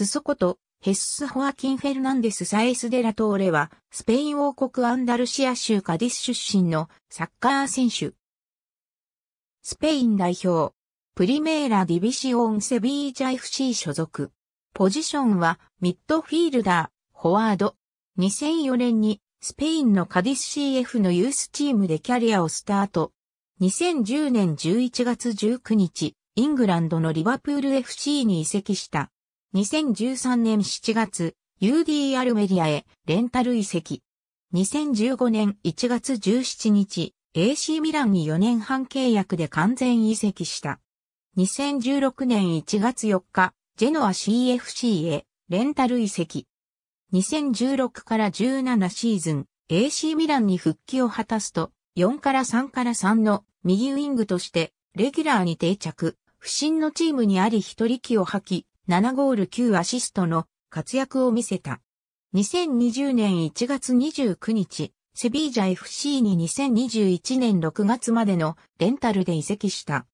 スソコとヘッス・ホアキン・フェルナンデス・サエス・デラトーレは、スペイン王国アンダルシア州カディス出身のサッカー選手。スペイン代表、プリメーラ・ディビシオン・セビージャ FC 所属。ポジションは、ミッドフィールダー、フォワード。2004年に、スペインのカディス CF のユースチームでキャリアをスタート。2010年11月19日、イングランドのリバプール FC に移籍した。2013年7月、UDR メディアへレンタル移籍。2015年1月17日、AC ミランに4年半契約で完全移籍した。2016年1月4日、ジェノア CFC へレンタル移籍。2016から17シーズン、AC ミランに復帰を果たすと、4から3から3の右ウィングとして、レギュラーに定着、不審のチームにあり一人気を吐き、7ゴール9アシストの活躍を見せた。2020年1月29日、セビージャ FC に2021年6月までのレンタルで移籍した。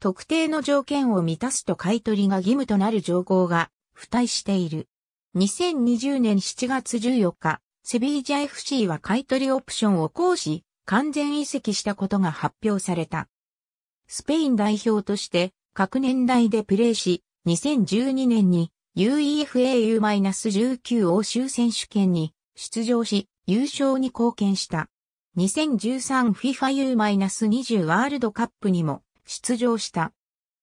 特定の条件を満たすと買取が義務となる情報が付帯している。2020年7月14日、セビージャ FC は買取オプションを行使、完全移籍したことが発表された。スペイン代表として各年代でプレーし、2012年に UEFAU-19 欧州選手権に出場し、優勝に貢献した。2013FIFAU-20 ワールドカップにも出場した。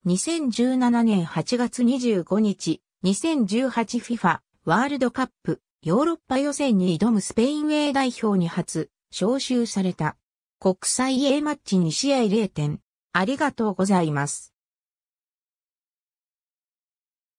2017年8月25日、2018FIFA ワールドカップヨーロッパ予選に挑むスペイン A 代表に初招集された。国際 A マッチ2試合0点。ありがとうございます。